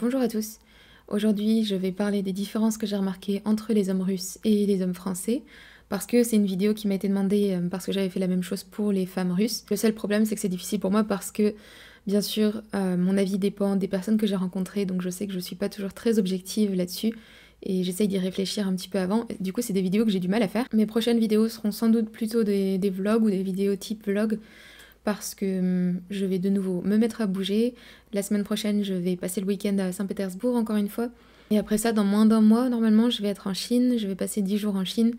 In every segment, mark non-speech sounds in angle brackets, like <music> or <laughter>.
Bonjour à tous. Aujourd'hui, je vais parler des différences que j'ai remarquées entre les hommes russes et les hommes français, parce que c'est une vidéo qui m'a été demandée euh, parce que j'avais fait la même chose pour les femmes russes. Le seul problème, c'est que c'est difficile pour moi parce que, bien sûr, euh, mon avis dépend des personnes que j'ai rencontrées, donc je sais que je suis pas toujours très objective là-dessus. Et j'essaye d'y réfléchir un petit peu avant. Du coup, c'est des vidéos que j'ai du mal à faire. Mes prochaines vidéos seront sans doute plutôt des vlogs ou des vidéos type vlog parce que hum, je vais de nouveau me mettre à bouger. La semaine prochaine, je vais passer le week-end à Saint-Pétersbourg encore une fois. Et après ça, dans moins d'un mois, normalement, je vais être en Chine. Je vais passer 10 jours en Chine.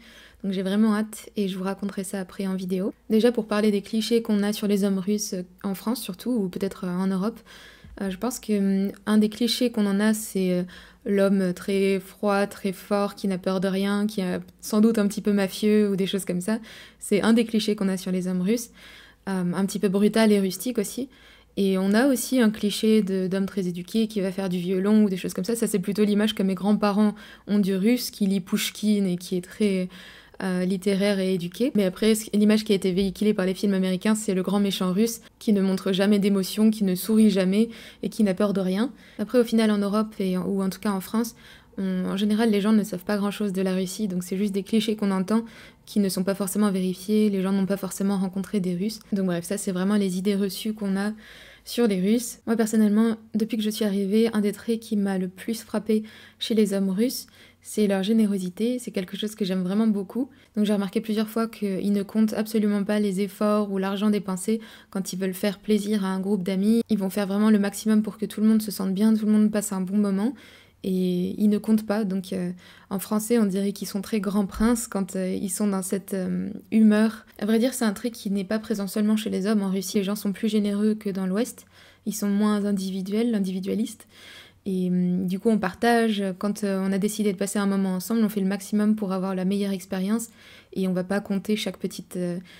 Donc j'ai vraiment hâte et je vous raconterai ça après en vidéo. Déjà pour parler des clichés qu'on a sur les hommes russes euh, en France surtout, ou peut-être euh, en Europe, euh, je pense que hum, un des clichés qu'on en a, c'est l'homme très froid, très fort, qui n'a peur de rien, qui est sans doute un petit peu mafieux ou des choses comme ça. C'est un des clichés qu'on a sur les hommes russes. Euh, un petit peu brutal et rustique aussi. Et on a aussi un cliché d'homme très éduqué qui va faire du violon ou des choses comme ça. Ça, c'est plutôt l'image que mes grands-parents ont du russe qui lit Pushkin et qui est très euh, littéraire et éduqué. Mais après, l'image qui a été véhiculée par les films américains, c'est le grand méchant russe qui ne montre jamais d'émotion, qui ne sourit jamais et qui n'a peur de rien. Après, au final, en Europe et, ou en tout cas en France, en général, les gens ne savent pas grand-chose de la Russie, donc c'est juste des clichés qu'on entend qui ne sont pas forcément vérifiés, les gens n'ont pas forcément rencontré des Russes. Donc bref, ça c'est vraiment les idées reçues qu'on a sur les Russes. Moi personnellement, depuis que je suis arrivée, un des traits qui m'a le plus frappé chez les hommes russes, c'est leur générosité, c'est quelque chose que j'aime vraiment beaucoup. Donc j'ai remarqué plusieurs fois qu'ils ne comptent absolument pas les efforts ou l'argent dépensé quand ils veulent faire plaisir à un groupe d'amis. Ils vont faire vraiment le maximum pour que tout le monde se sente bien, tout le monde passe un bon moment et ils ne comptent pas. Donc euh, en français, on dirait qu'ils sont très grands princes quand euh, ils sont dans cette euh, humeur. À vrai dire, c'est un trait qui n'est pas présent seulement chez les hommes. En Russie, les gens sont plus généreux que dans l'Ouest. Ils sont moins individuels, individualistes. Et hum, du coup, on partage. Quand on a décidé de passer un moment ensemble, on fait le maximum pour avoir la meilleure expérience et on va pas compter chaque petite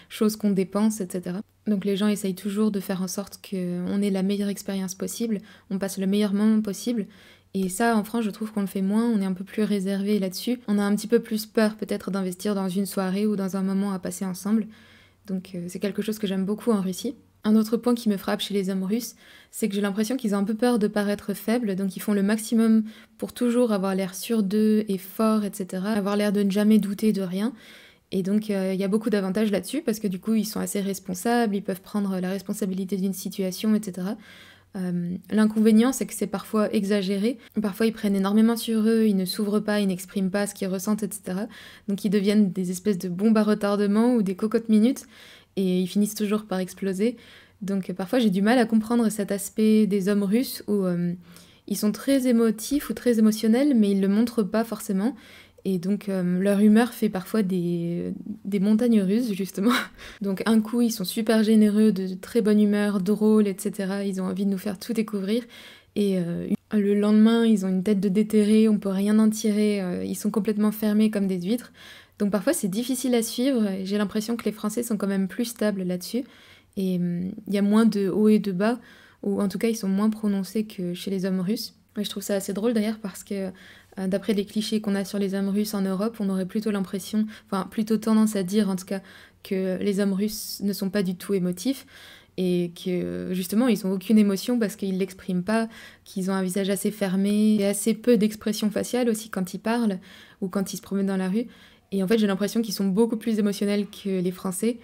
chose qu'on dépense, etc. Donc les gens essayent toujours de faire en sorte qu'on ait la meilleure expérience possible, on passe le meilleur moment possible et ça, en France, je trouve qu'on le fait moins, on est un peu plus réservé là-dessus. On a un petit peu plus peur peut-être d'investir dans une soirée ou dans un moment à passer ensemble. Donc euh, c'est quelque chose que j'aime beaucoup en Russie. Un autre point qui me frappe chez les hommes russes, c'est que j'ai l'impression qu'ils ont un peu peur de paraître faibles, donc ils font le maximum pour toujours avoir l'air sûr d'eux et fort, etc. Avoir l'air de ne jamais douter de rien. Et donc euh, il y a beaucoup d'avantages là-dessus parce que du coup ils sont assez responsables, ils peuvent prendre la responsabilité d'une situation, etc. Euh, l'inconvénient, c'est que c'est parfois exagéré. Parfois, ils prennent énormément sur eux, ils ne s'ouvrent pas, ils n'expriment pas ce qu'ils ressentent, etc. Donc, ils deviennent des espèces de bombes à retardement ou des cocottes minutes et ils finissent toujours par exploser. Donc, parfois, j'ai du mal à comprendre cet aspect des hommes russes où euh, ils sont très émotifs ou très émotionnels, mais ils ne le montrent pas forcément. Et donc euh, leur humeur fait parfois des, montagnes russes, justement. <laughs> Donc un coup, ils sont super généreux, de très bonne humeur, drôles, etc. Ils ont envie de nous faire tout découvrir. Et euh, le lendemain, ils ont une tête de déterré, on peut rien en tirer, euh, ils sont complètement fermés comme des huîtres. Donc parfois c'est difficile à suivre, j'ai l'impression que les Français sont quand même plus stables là-dessus. Et hum, il y a moins de hauts et de bas, ou en tout cas ils sont moins prononcés que chez les hommes russes je trouve ça assez drôle d'ailleurs parce que euh, d'après les clichés qu'on a sur les hommes russes en Europe, on aurait plutôt l'impression, enfin plutôt tendance à dire en tout cas que les hommes russes ne sont pas du tout émotifs et que justement ils n'ont aucune émotion parce qu'ils ne l'expriment pas, qu'ils ont un visage assez fermé et assez peu d'expression faciale aussi quand ils parlent ou quand ils se promènent dans la rue. Et en fait j'ai l'impression qu'ils sont beaucoup plus émotionnels que les Français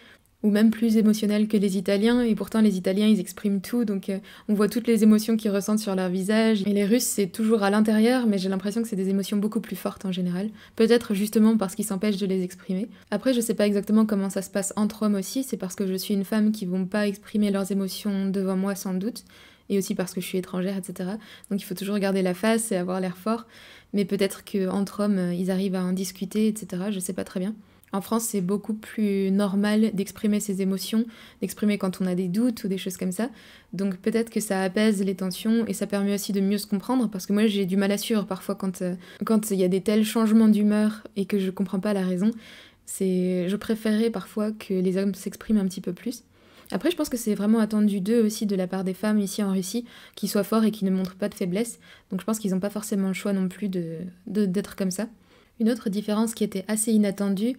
ou même plus émotionnel que les Italiens, et pourtant les Italiens ils expriment tout, donc euh, on voit toutes les émotions qu'ils ressentent sur leur visage. Et les Russes c'est toujours à l'intérieur, mais j'ai l'impression que c'est des émotions beaucoup plus fortes en général, peut-être justement parce qu'ils s'empêchent de les exprimer. Après je sais pas exactement comment ça se passe entre hommes aussi, c'est parce que je suis une femme qui vont pas exprimer leurs émotions devant moi sans doute, et aussi parce que je suis étrangère, etc. Donc il faut toujours garder la face et avoir l'air fort, mais peut-être qu'entre hommes ils arrivent à en discuter, etc. Je sais pas très bien. En France, c'est beaucoup plus normal d'exprimer ses émotions, d'exprimer quand on a des doutes ou des choses comme ça. Donc peut-être que ça apaise les tensions et ça permet aussi de mieux se comprendre parce que moi j'ai du mal à suivre parfois quand euh, il y a des tels changements d'humeur et que je ne comprends pas la raison. C'est je préférerais parfois que les hommes s'expriment un petit peu plus. Après, je pense que c'est vraiment attendu d'eux aussi de la part des femmes ici en Russie, qu'ils soient forts et qu'ils ne montrent pas de faiblesse. Donc je pense qu'ils n'ont pas forcément le choix non plus de, d'être comme ça. Une autre différence qui était assez inattendue,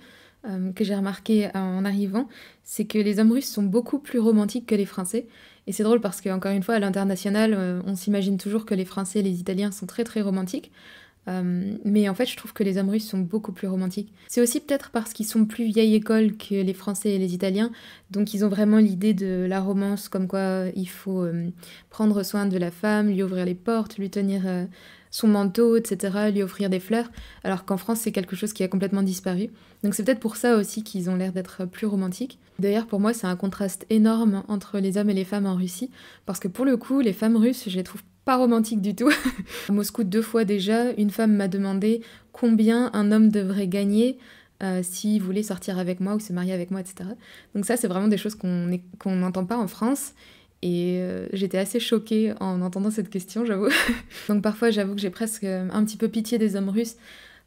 euh, que j'ai remarqué euh, en arrivant, c'est que les hommes russes sont beaucoup plus romantiques que les Français. Et c'est drôle parce que, une fois, à l'international, euh, on s'imagine toujours que les Français et les Italiens sont très très romantiques. mais en fait, je trouve que les hommes russes sont beaucoup plus romantiques. C'est aussi peut-être parce qu'ils sont plus vieille école que les Français et les Italiens, donc ils ont vraiment l'idée de la romance, comme quoi il faut prendre soin de la femme, lui ouvrir les portes, lui tenir son manteau, etc., lui offrir des fleurs, alors qu'en France, c'est quelque chose qui a complètement disparu. Donc c'est peut-être pour ça aussi qu'ils ont l'air d'être plus romantiques. D'ailleurs, pour moi, c'est un contraste énorme entre les hommes et les femmes en Russie, parce que pour le coup, les femmes russes, je les trouve pas romantiques du tout. à <laughs> Moscou, deux fois déjà, une femme m'a demandé combien un homme devrait gagner euh, s'il voulait sortir avec moi ou se marier avec moi, etc. Donc ça, c'est vraiment des choses qu'on n'entend pas en France. Et euh, j'étais assez choquée en entendant cette question, j'avoue. <laughs> Donc parfois, j'avoue que j'ai presque euh, un petit peu pitié des hommes russes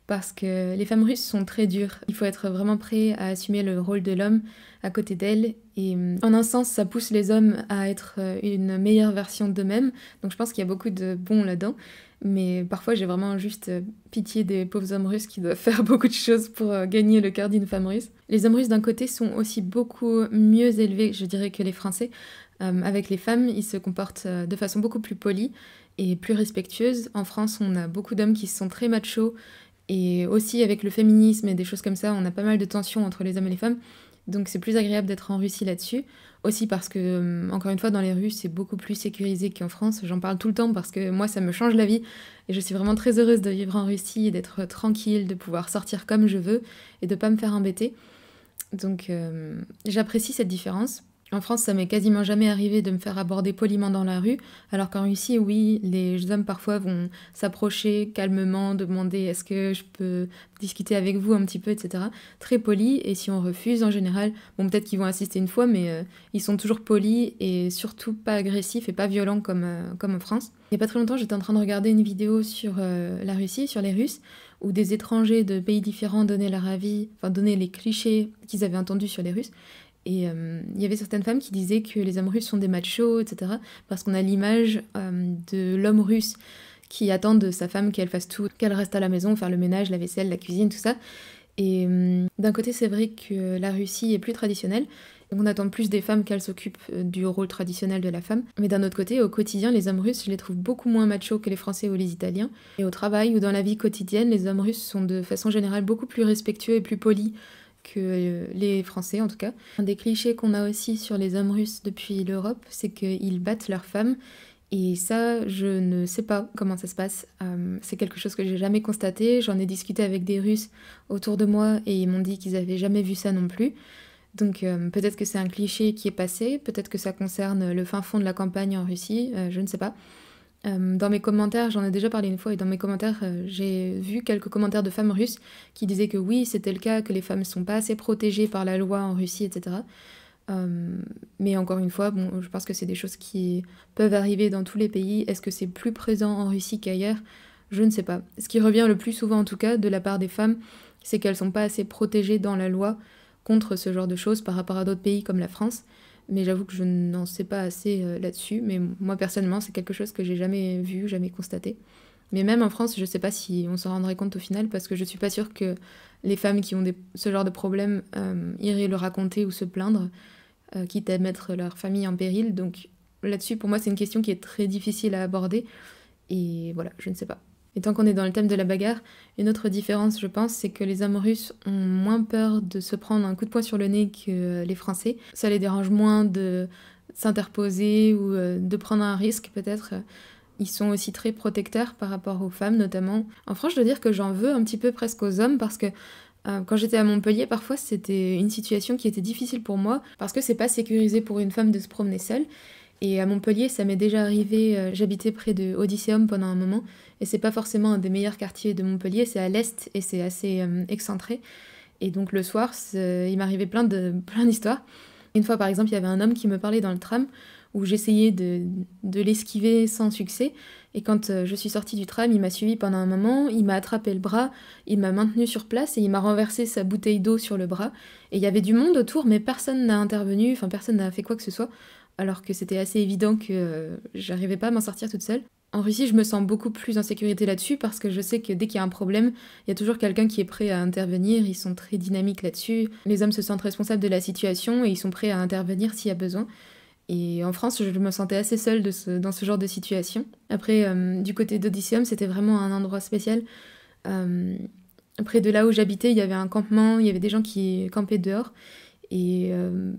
parce que les femmes russes sont très dures. Il faut être vraiment prêt à assumer le rôle de l'homme à côté d'elles. Et euh, en un sens, ça pousse les hommes à être une meilleure version d'eux-mêmes. Donc je pense qu'il y a beaucoup de bons là-dedans. Mais parfois, j'ai vraiment juste pitié des pauvres hommes russes qui doivent <laughs> faire beaucoup de choses pour gagner le cœur d'une femme russe. Les hommes russes, d'un côté, sont aussi beaucoup mieux élevés, je dirais, que les Français, euh, avec les femmes, ils se comportent euh, de façon beaucoup plus polie et plus respectueuse. En France, on a beaucoup d'hommes qui sont très machos et aussi avec le féminisme et des choses comme ça, on a pas mal de tensions entre les hommes et les femmes. Donc c'est plus agréable d'être en Russie là-dessus. Aussi parce que, euh, encore une fois, dans les rues, c'est beaucoup plus sécurisé qu'en France. J'en parle tout le temps parce que moi, ça me change la vie. Et je suis vraiment très heureuse de vivre en Russie et d'être tranquille, de pouvoir sortir comme je veux et de pas me faire embêter. Donc j'apprécie cette différence. En France, ça m'est quasiment jamais arrivé de me faire aborder poliment dans la rue, alors qu'en Russie, oui, les hommes parfois vont s'approcher calmement, demander est-ce que je peux discuter avec vous un petit peu, etc. Très poli, et si on refuse, en général, bon, peut-être qu'ils vont assister une fois, mais euh, ils sont toujours polis et surtout pas agressifs et pas violents comme, euh, comme en France. Il n'y a pas très longtemps, j'étais en train de regarder une vidéo sur euh, la Russie, sur les Russes, où des étrangers de pays différents donnaient leur avis, enfin donnaient les clichés qu'ils avaient entendus sur les Russes. Et euh, il y avait certaines femmes qui disaient que les hommes russes sont des machos, etc. Parce qu'on a l'image euh, de l'homme russe qui attend de sa femme qu'elle fasse tout, qu'elle reste à la maison, faire le ménage, la vaisselle, la cuisine, tout ça. Et euh, d'un côté, c'est vrai que la Russie est plus traditionnelle. on attend plus des femmes qu'elles s'occupent du rôle traditionnel de la femme. Mais d'un autre côté, au quotidien, les hommes russes, je les trouve beaucoup moins machos que les Français ou les Italiens. Et au travail ou dans la vie quotidienne, les hommes russes sont de façon générale beaucoup plus respectueux et plus polis que euh, les Français en tout cas. Un des clichés qu'on a aussi sur les hommes russes depuis l'Europe, c'est qu'ils battent leurs femmes. Et ça, je ne sais pas comment ça se passe. Euh, c'est quelque chose que j'ai jamais constaté. J'en ai discuté avec des Russes autour de moi et ils m'ont dit qu'ils n'avaient jamais vu ça non plus. Donc euh, peut-être que c'est un cliché qui est passé, peut-être que ça concerne le fin fond de la campagne en Russie, je ne sais pas. Euh, dans mes commentaires, j'en ai déjà parlé une fois, et dans mes commentaires, euh, j'ai vu quelques commentaires de femmes russes qui disaient que oui, c'était le cas, que les femmes ne sont pas assez protégées par la loi en Russie, etc. Euh, mais encore une fois, je pense que c'est des choses qui peuvent arriver dans tous les pays. Est-ce que c'est plus présent en Russie qu'ailleurs Je ne sais pas. Ce qui revient le plus souvent, en tout cas, de la part des femmes, c'est qu'elles ne sont pas assez protégées dans la loi contre ce genre de choses par rapport à d'autres pays comme la France mais j'avoue que je n'en sais pas assez euh, là-dessus. Mais moi, personnellement, c'est quelque chose que j'ai jamais vu, jamais constaté. Mais même en France, je ne sais pas si on s'en rendrait compte au final, parce que je ne suis pas sûre que les femmes qui ont ce genre de problème euh, iraient le raconter ou se plaindre, euh, quitte à mettre leur famille en péril. Donc là-dessus, pour moi, c'est une question qui est très difficile à aborder. Et voilà, je ne sais pas. Et tant qu'on est dans le thème de la bagarre, une autre différence, je pense, c'est que les hommes russes ont moins peur de se prendre un coup de poing sur le nez que les Français. Ça les dérange moins de s'interposer ou euh, de prendre un risque peut-être. Ils sont aussi très protecteurs par rapport aux femmes notamment. En France, je dois dire que j'en veux un petit peu presque aux hommes parce que euh, quand j'étais à Montpellier, parfois c'était une situation qui était difficile pour moi parce que c'est pas sécurisé pour une femme de se promener seule et à Montpellier, ça m'est déjà arrivé, euh, j'habitais près de Odysseum pendant un moment, et c'est pas forcément un des meilleurs quartiers de Montpellier, c'est à l'est et c'est assez euh, excentré. Et donc le soir, il m'arrivait plein de <laughs> plein d'histoires. Une fois par exemple, il y avait un homme qui me parlait dans le tram où j'essayais de, l'esquiver sans succès. Et quand euh, je suis sortie du tram, il m'a suivi pendant un moment, il m'a attrapé le bras, il m'a maintenu sur place et il m'a renversé sa bouteille d'eau sur le bras. Et il y avait du monde autour, mais personne n'a intervenu, enfin personne n'a fait quoi que ce soit alors que c'était assez évident que euh, j'arrivais pas à m'en sortir toute seule. En Russie, je me sens beaucoup plus en sécurité là-dessus parce que je sais que dès qu'il y a un problème, il y a toujours quelqu'un qui est prêt à intervenir. Ils sont très dynamiques là-dessus. Les hommes se sentent responsables de la situation et ils sont prêts à intervenir s'il y a besoin. Et en France, je me sentais assez seule dans ce genre de situation. Après, euh, du côté d'Odysseum, c'était vraiment un endroit spécial. Euh, près de là où j'habitais, il y avait un campement, il y avait des gens qui campaient dehors. Et euh,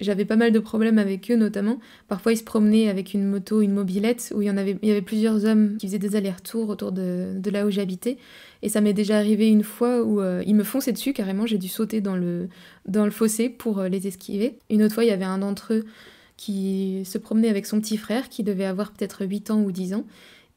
j'avais pas mal de problèmes avec eux notamment. Parfois ils se promenaient avec une moto, une mobilette, où il y, en avait, il y avait plusieurs hommes qui faisaient des allers-retours autour de, là où j'habitais. Et ça m'est déjà arrivé une fois où euh, ils me fonçaient dessus carrément, j'ai dû sauter dans le, dans le fossé pour euh, les esquiver. Une autre fois il y avait un d'entre eux qui se promenait avec son petit frère qui devait avoir peut-être 8 ans ou 10 ans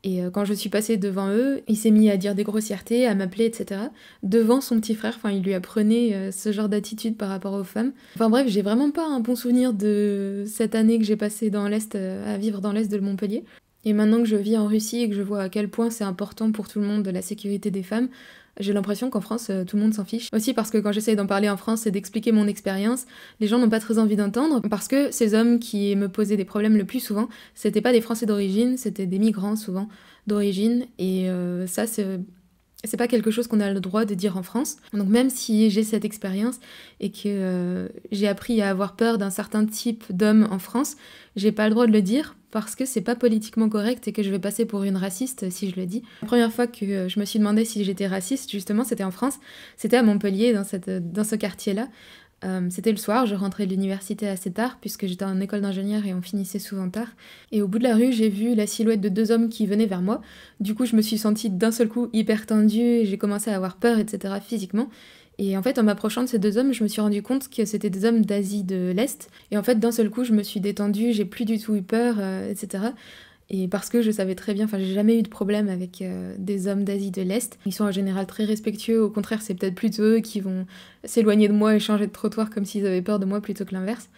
et euh, quand je suis passée devant eux, il s'est mis à dire des grossièretés, à m'appeler, etc. Devant son petit frère, enfin, il lui apprenait euh, ce genre d'attitude par rapport aux femmes. Enfin bref, j'ai vraiment pas un bon souvenir de cette année que j'ai passée dans l'Est, euh, à vivre dans l'Est de Montpellier. Et maintenant que je vis en Russie et que je vois à quel point c'est important pour tout le monde la sécurité des femmes, j'ai l'impression qu'en France, euh, tout le monde s'en fiche. Aussi parce que quand j'essaie d'en parler en France et d'expliquer mon expérience, les gens n'ont pas très envie d'entendre parce que ces hommes qui me posaient des problèmes le plus souvent, c'était pas des Français d'origine, c'était des migrants souvent d'origine. Et euh, ça, c'est c'est pas quelque chose qu'on a le droit de dire en France. Donc même si j'ai cette expérience et que euh, j'ai appris à avoir peur d'un certain type d'homme en France, j'ai pas le droit de le dire parce que c'est pas politiquement correct et que je vais passer pour une raciste si je le dis. La première fois que euh, je me suis demandé si j'étais raciste, justement, c'était en France, c'était à Montpellier, dans, euh, ce quartier-là. Euh, c'était le soir, je rentrais de l'université assez tard puisque j'étais en école d'ingénieur et on finissait souvent tard. Et au bout de la rue, j'ai vu la silhouette de deux hommes qui venaient vers moi. Du coup, je me suis sentie d'un seul coup hyper tendue, j'ai commencé à avoir peur, etc. physiquement. Et en fait, en m'approchant de ces deux hommes, je me suis rendu compte que c'était des hommes d'Asie de l'Est. Et en fait, d'un seul coup, je me suis détendue, j'ai plus du tout eu peur, euh, etc. Et parce que je savais très bien, enfin, j'ai jamais eu de problème avec euh, des hommes d'Asie de l'Est. Ils sont en général très respectueux. Au contraire, c'est peut-être plutôt eux qui vont s'éloigner de moi et changer de trottoir comme s'ils avaient peur de moi plutôt que l'inverse.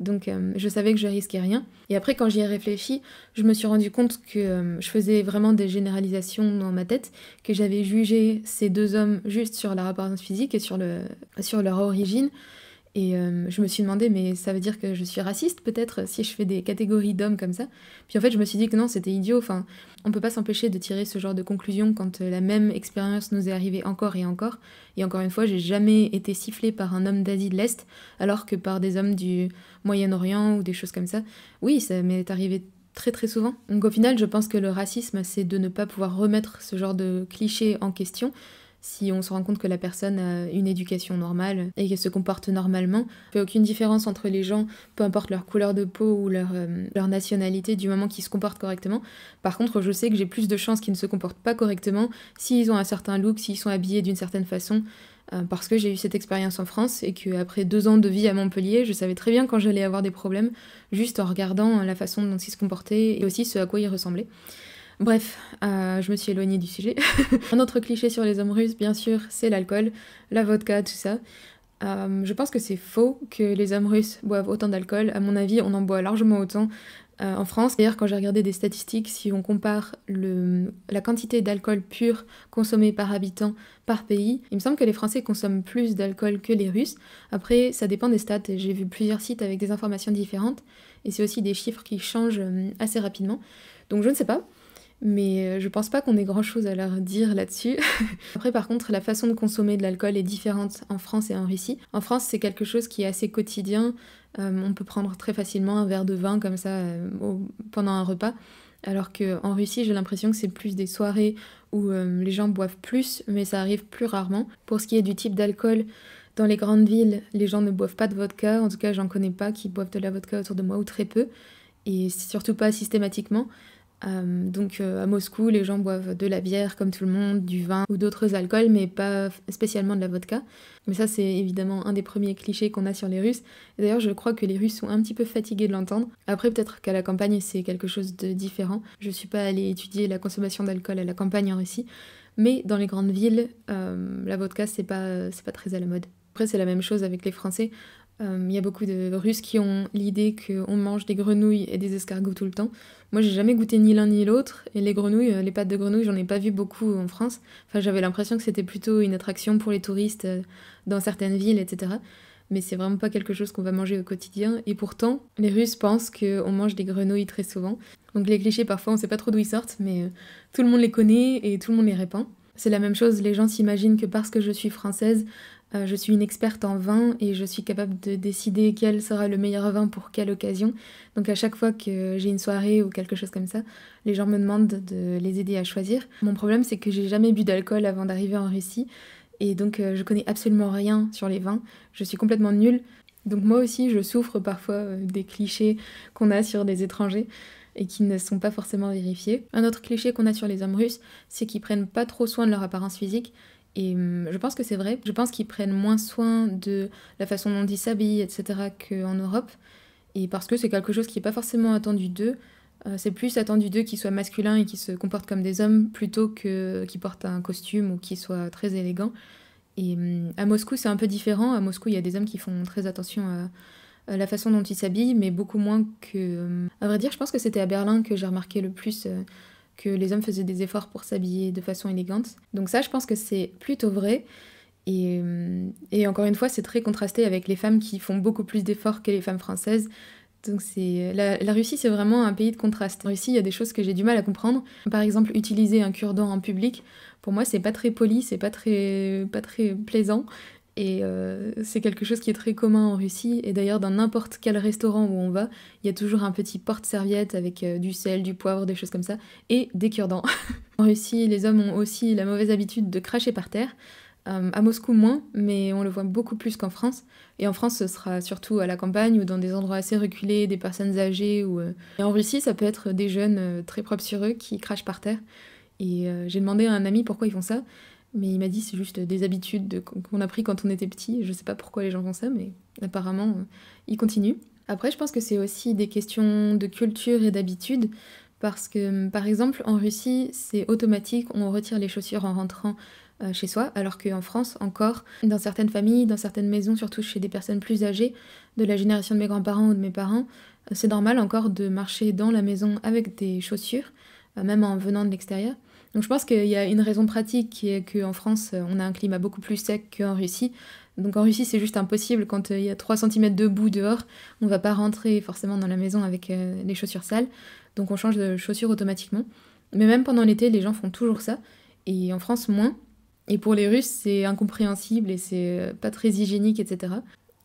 Donc euh, je savais que je risquais rien. Et après quand j'y ai réfléchi, je me suis rendu compte que euh, je faisais vraiment des généralisations dans ma tête, que j'avais jugé ces deux hommes juste sur leur apparence physique et sur leur origine. Et euh, je me suis demandé, mais ça veut dire que je suis raciste peut-être si je fais des catégories d'hommes comme ça Puis en fait, je me suis dit que non, c'était idiot. Enfin, on peut pas s'empêcher de tirer ce genre de conclusion quand euh, la même expérience nous est arrivée encore et encore. Et encore une fois, j'ai jamais été sifflée par un homme d'Asie de l'Est, alors que par des hommes du Moyen-Orient ou des choses comme ça. Oui, ça m'est arrivé très très souvent. Donc au final, je pense que le racisme, c'est de ne pas pouvoir remettre ce genre de cliché en question si on se rend compte que la personne a une éducation normale et qu'elle se comporte normalement. Il fait aucune différence entre les gens, peu importe leur couleur de peau ou euh, leur, nationalité, du moment qu'ils se comportent correctement. Par contre, je sais que j'ai plus de chances qu'ils ne se comportent pas correctement s'ils ont un certain look, s'ils sont habillés d'une certaine façon. Euh, parce que j'ai eu cette expérience en France et qu'après deux ans de vie à Montpellier, je savais très bien quand j'allais avoir des problèmes, juste en regardant la façon dont ils se comportaient et aussi ce à quoi ils ressemblaient. Bref, euh, je me suis éloignée du sujet. <laughs> un autre cliché sur les hommes russes, bien sûr, c'est l'alcool, la vodka, tout ça. Euh, je pense que c'est faux que les hommes russes boivent autant d'alcool. À mon avis, on en boit largement autant euh, en France. D'ailleurs, quand j'ai regardé des statistiques, si on compare la quantité d'alcool pur consommée par habitant par pays, il me semble que les Français consomment plus d'alcool que les Russes. Après, ça dépend des stats. J'ai vu plusieurs sites avec des informations différentes et c'est aussi des chiffres qui changent assez rapidement. Donc je ne sais pas mais euh, je pense pas qu'on ait grand chose à leur dire là-dessus. <laughs> Après, par contre, la façon de consommer de l'alcool est différente en France et en Russie. En France, c'est quelque chose qui est assez quotidien. Euh, on peut prendre très facilement un verre de vin comme ça euh, pendant un repas. Alors qu'en Russie, j'ai l'impression que c'est plus des soirées où les gens boivent plus, mais ça arrive plus rarement. Pour ce qui est du type d'alcool, dans les grandes villes, les gens ne boivent pas de vodka. En tout cas, j'en connais pas qui boivent de la vodka autour de moi, ou très peu. Et surtout pas systématiquement. Euh, donc euh, à Moscou, les gens boivent de la bière comme tout le monde, du vin ou d'autres alcools, mais pas spécialement de la vodka. Mais ça, c'est évidemment un des premiers clichés qu'on a sur les Russes. D'ailleurs, je crois que les Russes sont un petit peu fatigués de l'entendre. Après, peut-être qu'à la campagne, c'est quelque chose de différent. Je suis pas allée étudier la consommation d'alcool à la campagne en Russie, mais dans les grandes villes, euh, la vodka, c'est pas, pas très à la mode. Après, c'est la même chose avec les Français. Euh, il y a beaucoup de Russes qui ont l'idée qu'on mange des grenouilles et des escargots tout le temps. Moi, j'ai jamais goûté ni l'un ni l'autre. Et les grenouilles, euh, les pâtes de grenouilles, j'en ai pas vu beaucoup en France. Enfin, j'avais l'impression que c'était plutôt une attraction pour les touristes euh, dans certaines villes, etc. Mais c'est vraiment pas quelque chose qu'on va manger au quotidien. Et pourtant, les Russes pensent qu'on mange des grenouilles très souvent. Donc les clichés, parfois, on sait pas trop d'où ils sortent, mais tout le monde les connaît et tout le monde les répand. C'est la même chose, les gens s'imaginent que parce que je suis française, euh, je suis une experte en vin et je suis capable de décider quel sera le meilleur vin pour quelle occasion. Donc à chaque fois que j'ai une soirée ou quelque chose comme ça, les gens me demandent de les aider à choisir. Mon problème c'est que j'ai jamais bu d'alcool avant d'arriver en Russie et donc euh, je connais absolument rien sur les vins. Je suis complètement nulle. Donc moi aussi je souffre parfois euh, des clichés qu'on a sur des étrangers et qui ne sont pas forcément vérifiés. Un autre cliché qu'on a sur les hommes russes, c'est qu'ils prennent pas trop soin de leur apparence physique et mm, je pense que c'est vrai. Je pense qu'ils prennent moins soin de la façon dont ils s'habillent, etc., qu'en Europe. Et parce que c'est quelque chose qui n'est pas forcément attendu d'eux. Euh, c'est plus attendu d'eux qu'ils soient masculins et qu'ils se comportent comme des hommes plutôt que qu'ils portent un costume ou qu'ils soient très élégants. Et mm, à Moscou, c'est un peu différent. À Moscou, il y a des hommes qui font très attention à la façon dont ils s'habillent, mais beaucoup moins que... Mm, à vrai dire, je pense que c'était à Berlin que j'ai remarqué le plus euh, que les hommes faisaient des efforts pour s'habiller de façon élégante. Donc ça, je pense que c'est plutôt vrai. Euh, et, encore une fois, c'est très contrasté avec les femmes qui font beaucoup plus d'efforts que les femmes françaises. Donc c'est la, Russie, c'est vraiment un pays de contraste. En Russie, il y a des choses que j'ai du mal à comprendre. Par exemple, utiliser un cure-dent en public, pour moi, c'est pas très poli, c'est pas très, pas très plaisant. Et euh, c'est quelque chose qui est très commun en Russie. Et d'ailleurs, dans n'importe quel restaurant où on va, il y a toujours un petit porte-serviette avec euh, du sel, du poivre, des choses comme ça, et des cure-dents. <laughs> en Russie, les hommes ont aussi la mauvaise habitude de cracher par terre. Euh, à Moscou, moins, mais on le voit beaucoup plus qu'en France. Et en France, ce sera surtout à la campagne ou dans des endroits assez reculés, des personnes âgées. Ou, Et en Russie, ça peut être des jeunes très propres sur eux qui crachent par terre. Et j'ai demandé à un ami pourquoi ils font ça. Mais il m'a dit c'est juste des habitudes qu'on a pris quand on était petit. Je ne sais pas pourquoi les gens font ça, mais apparemment, euh, ils continuent. Après, je pense que c'est aussi des questions de culture et d'habitude. Parce que, hum, par exemple, en Russie, c'est automatique, on retire les chaussures en rentrant euh, chez soi, alors qu'en France, encore, dans certaines familles, dans certaines maisons, surtout chez des personnes plus âgées, de la génération de mes grands-parents ou de mes parents, euh, c'est normal encore de marcher dans la maison avec des chaussures, même en venant de l'extérieur. Donc je pense qu'il y a une raison pratique qui est qu'en France, on a un climat beaucoup plus sec qu'en Russie. Donc en Russie, c'est juste impossible. Quand euh, il y a 3 cm de boue dehors, on va pas rentrer forcément dans la maison avec euh, les chaussures sales. Donc on change de chaussures automatiquement. Mais même pendant l'été, les gens font toujours ça. Et en France, moins. Et pour les Russes, c'est incompréhensible et c'est euh, pas très hygiénique, etc.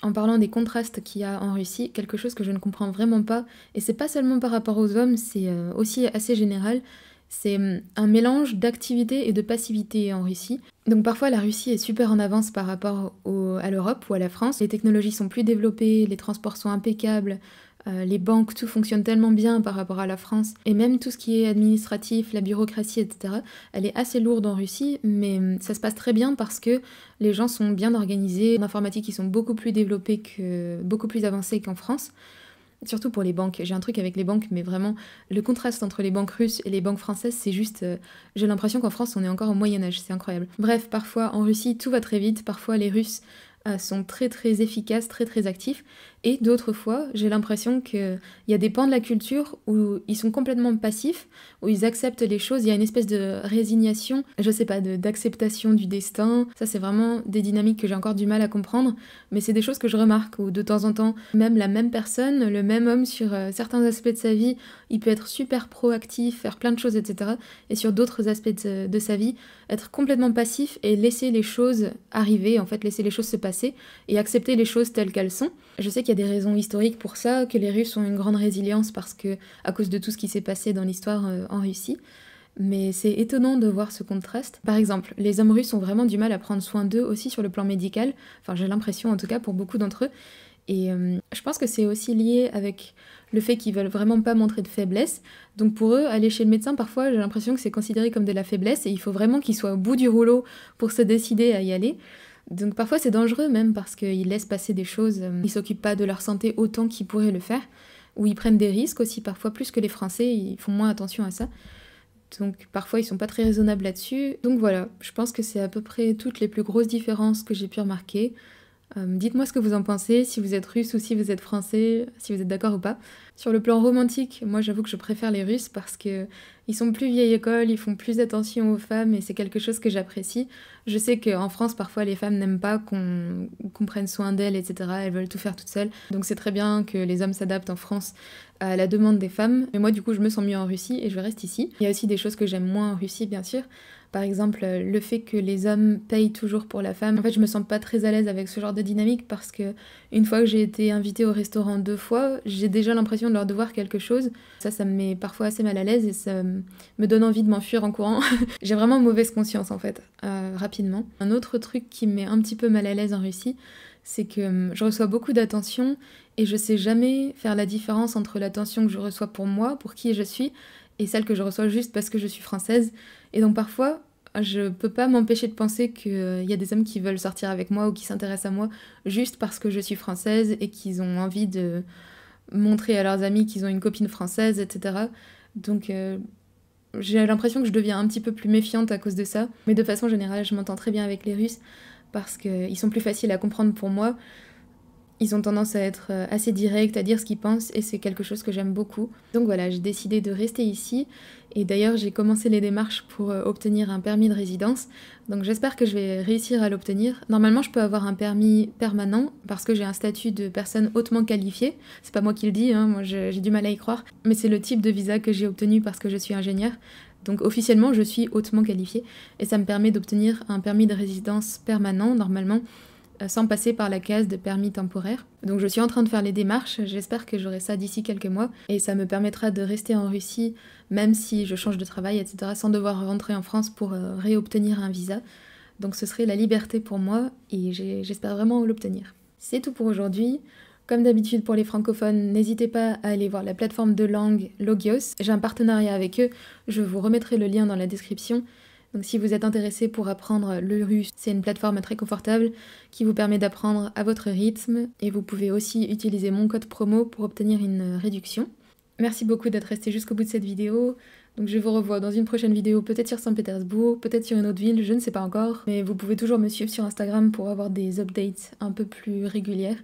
En parlant des contrastes qu'il y a en Russie, quelque chose que je ne comprends vraiment pas, et c'est pas seulement par rapport aux hommes, c'est aussi assez général, c'est hum, un mélange d'activité et de passivité en Russie. Donc parfois la Russie est super en avance par rapport à l'Europe ou à la France. Les technologies sont plus développées, les transports sont impeccables, euh, les banques, tout fonctionne tellement bien par rapport à la France. Et même tout ce qui est administratif, la bureaucratie, etc., elle est assez lourde en Russie, mais hum, ça se passe très bien parce que les gens sont bien organisés, en informatique ils sont beaucoup plus développés, que, beaucoup plus avancés qu'en France surtout pour les banques. J'ai un truc avec les banques, mais vraiment, le contraste entre les banques russes et les banques françaises, c'est juste. Euh, j'ai l'impression qu'en France, on est encore au Moyen-Âge, c'est incroyable. Bref, parfois en Russie, tout va très vite, parfois les Russes euh, sont très très efficaces, très très actifs. Et d'autres fois, j'ai l'impression qu'il y a des pans de la culture où ils sont complètement passifs, où ils acceptent les choses, il y a une espèce de résignation, je sais pas, d'acceptation du destin. Ça, c'est vraiment des dynamiques que j'ai encore du mal à comprendre, mais c'est des choses que je remarque, où de temps en temps, même la même personne, le même homme sur euh, certains aspects de sa vie, il peut être super proactif, faire plein de choses, etc. Et sur d'autres aspects de, de sa vie, être complètement passif et laisser les choses arriver, en fait, laisser les choses se passer et accepter les choses telles qu'elles sont. Je sais qu'il il y a des raisons historiques pour ça, que les Russes ont une grande résilience parce que à cause de tout ce qui s'est passé dans l'histoire euh, en Russie. Mais c'est étonnant de voir ce contraste. Par exemple, les hommes russes ont vraiment du mal à prendre soin d'eux aussi sur le plan médical. Enfin, j'ai l'impression, en tout cas, pour beaucoup d'entre eux. Et euh, je pense que c'est aussi lié avec le fait qu'ils veulent vraiment pas montrer de faiblesse. Donc pour eux, aller chez le médecin, parfois, j'ai l'impression que c'est considéré comme de la faiblesse et il faut vraiment qu'ils soient au bout du rouleau pour se décider à y aller. Donc parfois c'est dangereux même parce qu'ils laissent passer des choses, euh, ils s'occupent pas de leur santé autant qu'ils pourraient le faire, ou ils prennent des risques aussi parfois plus que les Français, ils font moins attention à ça. Donc parfois ils sont pas très raisonnables là-dessus. Donc voilà, je pense que c'est à peu près toutes les plus grosses différences que j'ai pu remarquer. Euh, dites-moi ce que vous en pensez, si vous êtes russe ou si vous êtes français, si vous êtes d'accord ou pas. Sur le plan romantique, moi j'avoue que je préfère les Russes parce que ils sont plus vieille école, ils font plus attention aux femmes et c'est quelque chose que j'apprécie. Je sais qu'en France, parfois, les femmes n'aiment pas qu'on prenne soin d'elles, etc. Elles veulent tout faire toutes seules. Donc c'est très bien que les hommes s'adaptent en France à la demande des femmes. Mais moi, du coup, je me sens mieux en Russie et je reste ici. Il y a aussi des choses que j'aime moins en Russie, bien sûr. Par exemple, le fait que les hommes payent toujours pour la femme. En fait, je me sens pas très à l'aise avec ce genre de dynamique parce que une fois que j'ai été invitée au restaurant deux fois, j'ai déjà l'impression de leur devoir quelque chose. Ça, ça me met parfois assez mal à l'aise et ça euh, me, donne envie de m'enfuir en courant. <laughs> J'ai vraiment mauvaise conscience en fait, euh, rapidement. Un autre truc qui me met un petit peu mal à l'aise en Russie, c'est que euh, je reçois beaucoup d'attention et je sais jamais faire la différence entre l'attention que je reçois pour moi, pour qui je suis, et celle que je reçois juste parce que je suis française. Et donc parfois, je peux pas m'empêcher de penser qu'il y a des hommes qui veulent sortir avec moi ou qui s'intéressent à moi juste parce que je suis française et qu'ils ont envie de montrer à leurs amis qu'ils ont une copine française, etc. Donc j'ai l'impression que je deviens un petit peu plus méfiante à cause de ça. Mais de façon générale, je m'entends très bien avec les Russes parce qu'ils sont plus faciles à comprendre pour moi. Ils ont tendance à être euh, assez directs, à dire ce qu'ils pensent, et c'est quelque chose que j'aime beaucoup. Donc voilà, j'ai décidé de rester ici, et d'ailleurs j'ai commencé les démarches pour euh, obtenir un permis de résidence, donc j'espère que je vais réussir à l'obtenir. Normalement je peux avoir un permis permanent, parce que j'ai un statut de personne hautement qualifiée, c'est pas moi qui le dis, hein, moi j'ai du mal à y croire, mais c'est le type de visa que j'ai obtenu parce que je suis ingénieur, donc officiellement, je suis hautement qualifiée et ça me permet d'obtenir un permis de résidence permanent normalement euh, sans passer par la case de permis temporaire. Donc je suis en train de faire les démarches, j'espère que j'aurai ça d'ici quelques mois et ça me permettra de rester en Russie même si je change de travail, etc., sans devoir rentrer en France pour euh, réobtenir un visa. Donc ce serait la liberté pour moi et j'espère vraiment l'obtenir. C'est tout pour aujourd'hui. Comme d'habitude pour les francophones, n'hésitez pas à aller voir la plateforme de langue Logios. J'ai un partenariat avec eux, je vous remettrai le lien dans la description. Donc si vous êtes intéressé pour apprendre le russe, c'est une plateforme très confortable qui vous permet d'apprendre à votre rythme et vous pouvez aussi utiliser mon code promo pour obtenir une réduction. Merci beaucoup d'être resté jusqu'au bout de cette vidéo. Donc je vous revois dans une prochaine vidéo, peut-être sur Saint-Pétersbourg, peut-être sur une autre ville, je ne sais pas encore. Mais vous pouvez toujours me suivre sur Instagram pour avoir des updates un peu plus régulières.